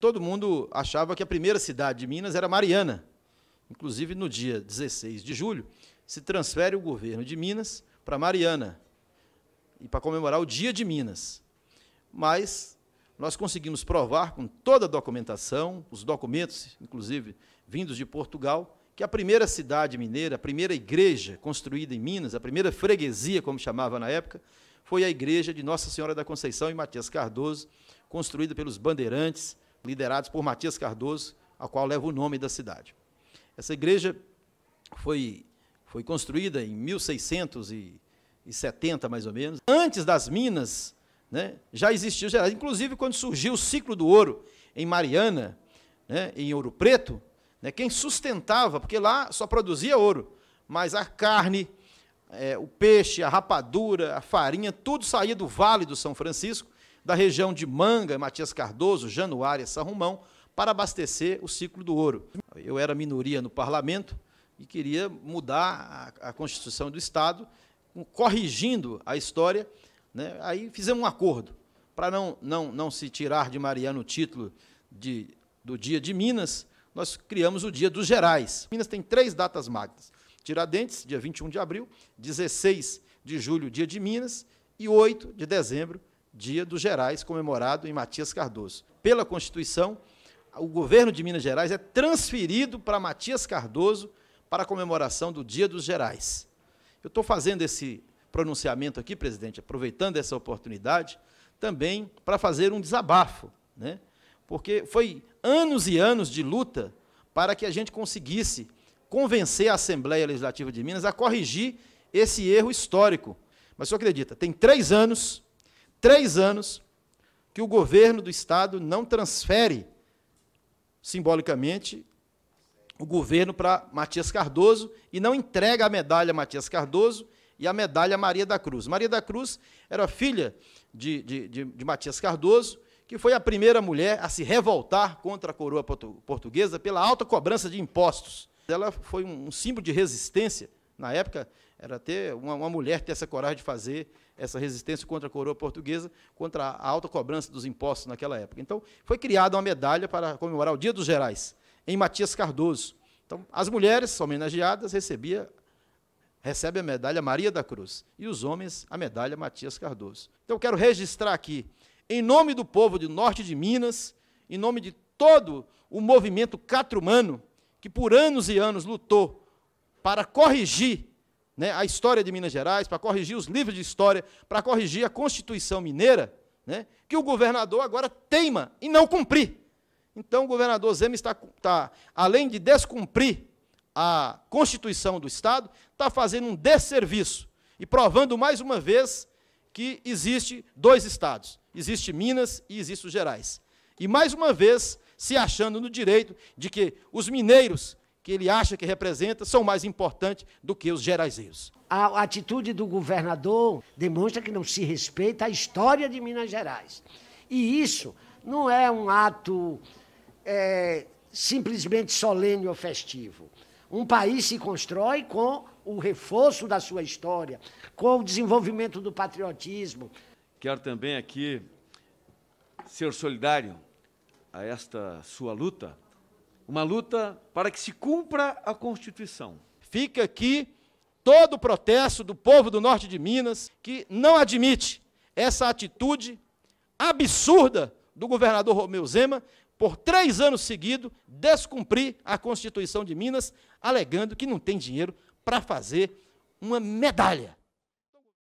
todo mundo achava que a primeira cidade de Minas era Mariana. Inclusive, no dia 16 de julho, se transfere o governo de Minas para Mariana, e para comemorar o Dia de Minas. Mas nós conseguimos provar, com toda a documentação, os documentos, inclusive vindos de Portugal, que a primeira cidade mineira, a primeira igreja construída em Minas, a primeira freguesia, como chamava na época, foi a igreja de Nossa Senhora da Conceição e Matias Cardoso, construída pelos bandeirantes liderados por Matias Cardoso, a qual leva o nome da cidade. Essa igreja foi, foi construída em 1670, mais ou menos. Antes das minas, né, já existiam Gerais. Inclusive, quando surgiu o ciclo do ouro em Mariana, né, em Ouro Preto, né, quem sustentava, porque lá só produzia ouro, mas a carne, é, o peixe, a rapadura, a farinha, tudo saía do Vale do São Francisco da região de Manga, Matias Cardoso, Januária, Sarrumão, para abastecer o ciclo do ouro. Eu era minoria no parlamento e queria mudar a, a Constituição do Estado, corrigindo a história. Né? Aí fizemos um acordo para não, não, não se tirar de Mariano o título de, do Dia de Minas, nós criamos o Dia dos Gerais. Minas tem três datas magnas. Tiradentes, dia 21 de abril, 16 de julho, dia de Minas, e 8 de dezembro, Dia dos Gerais, comemorado em Matias Cardoso. Pela Constituição, o governo de Minas Gerais é transferido para Matias Cardoso para a comemoração do Dia dos Gerais. Eu estou fazendo esse pronunciamento aqui, presidente, aproveitando essa oportunidade, também para fazer um desabafo, né? porque foi anos e anos de luta para que a gente conseguisse convencer a Assembleia Legislativa de Minas a corrigir esse erro histórico. Mas o senhor acredita, tem três anos três anos que o governo do Estado não transfere, simbolicamente, o governo para Matias Cardoso e não entrega a medalha a Matias Cardoso e a medalha a Maria da Cruz. Maria da Cruz era filha de, de, de, de Matias Cardoso, que foi a primeira mulher a se revoltar contra a coroa portuguesa pela alta cobrança de impostos. Ela foi um símbolo de resistência na época, era ter uma, uma, mulher ter essa coragem de fazer essa resistência contra a coroa portuguesa, contra a alta cobrança dos impostos naquela época. Então, foi criada uma medalha para comemorar o Dia dos Gerais, em Matias Cardoso. Então, as mulheres homenageadas recebiam recebe a medalha Maria da Cruz e os homens a medalha Matias Cardoso. Então, eu quero registrar aqui, em nome do povo do norte de Minas, em nome de todo o movimento catrumano que por anos e anos lutou para corrigir né, a história de Minas Gerais, para corrigir os livros de história, para corrigir a Constituição Mineira, né, que o governador agora teima em não cumprir. Então, o governador Zema está, está além de descumprir a Constituição do Estado, está fazendo um desserviço e provando mais uma vez que existe dois estados: existe Minas e existe os Gerais. E mais uma vez se achando no direito de que os mineiros que ele acha que representa são mais importantes do que os gerazeiros. A atitude do governador demonstra que não se respeita a história de Minas Gerais. E isso não é um ato é, simplesmente solene ou festivo. Um país se constrói com o reforço da sua história, com o desenvolvimento do patriotismo. Quero também aqui ser solidário a esta sua luta uma luta para que se cumpra a Constituição. Fica aqui todo o protesto do povo do norte de Minas que não admite essa atitude absurda do governador Romeu Zema por três anos seguidos descumprir a Constituição de Minas, alegando que não tem dinheiro para fazer uma medalha